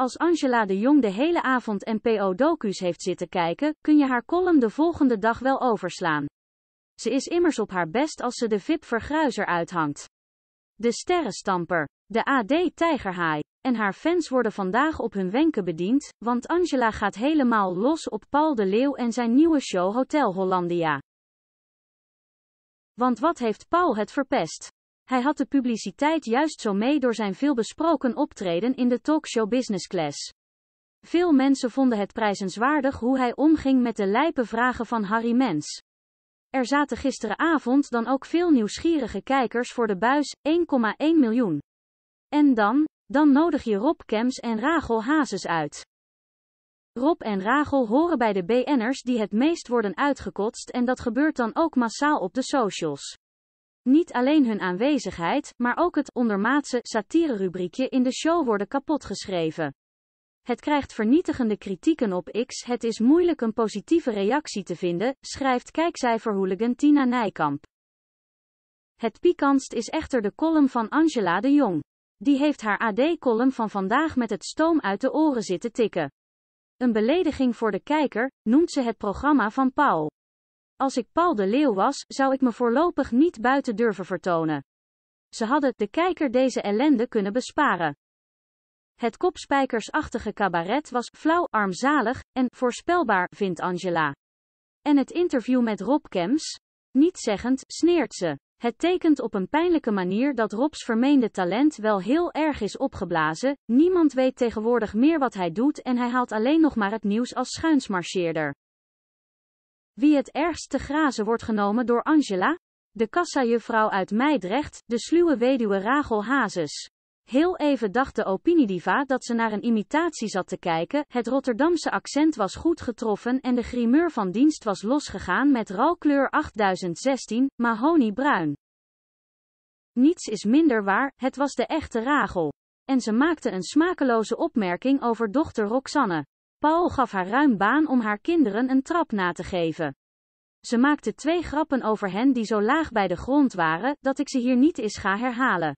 Als Angela de Jong de hele avond NPO-docu's heeft zitten kijken, kun je haar column de volgende dag wel overslaan. Ze is immers op haar best als ze de VIP-vergruizer uithangt. De sterrenstamper, de AD-tijgerhaai en haar fans worden vandaag op hun wenken bediend, want Angela gaat helemaal los op Paul de Leeuw en zijn nieuwe show Hotel Hollandia. Want wat heeft Paul het verpest? Hij had de publiciteit juist zo mee door zijn veelbesproken optreden in de talkshow Business Class. Veel mensen vonden het prijzenswaardig hoe hij omging met de lijpe vragen van Harry Mens. Er zaten gisteravond dan ook veel nieuwsgierige kijkers voor de buis, 1,1 miljoen. En dan? Dan nodig je Rob Kems en Rachel Hazes uit. Rob en Rachel horen bij de BN'ers die het meest worden uitgekotst en dat gebeurt dan ook massaal op de socials. Niet alleen hun aanwezigheid, maar ook het ondermaatse satire-rubriekje in de show worden kapotgeschreven. Het krijgt vernietigende kritieken op X. Het is moeilijk een positieve reactie te vinden, schrijft kijkcijferhooligan Tina Nijkamp. Het pikantst is echter de column van Angela de Jong. Die heeft haar AD-column van vandaag met het stoom uit de oren zitten tikken. Een belediging voor de kijker, noemt ze het programma van Paul. Als ik Paul de Leeuw was, zou ik me voorlopig niet buiten durven vertonen. Ze hadden de kijker deze ellende kunnen besparen. Het kopspijkersachtige cabaret was flauw, armzalig en voorspelbaar, vindt Angela. En het interview met Rob Kems? Niet zeggend, sneert ze. Het tekent op een pijnlijke manier dat Robs vermeende talent wel heel erg is opgeblazen. Niemand weet tegenwoordig meer wat hij doet en hij haalt alleen nog maar het nieuws als schuinsmarcheerder. Wie het ergst te grazen wordt genomen door Angela, de kassajuffrouw uit Meidrecht, de sluwe weduwe Rachel Hazes. Heel even dacht de opiniediva dat ze naar een imitatie zat te kijken, het Rotterdamse accent was goed getroffen en de grimeur van dienst was losgegaan met ralkleur 8016, mahoniebruin. Niets is minder waar, het was de echte Rachel. En ze maakte een smakeloze opmerking over dochter Roxanne. Paul gaf haar ruim baan om haar kinderen een trap na te geven. Ze maakte twee grappen over hen die zo laag bij de grond waren, dat ik ze hier niet eens ga herhalen.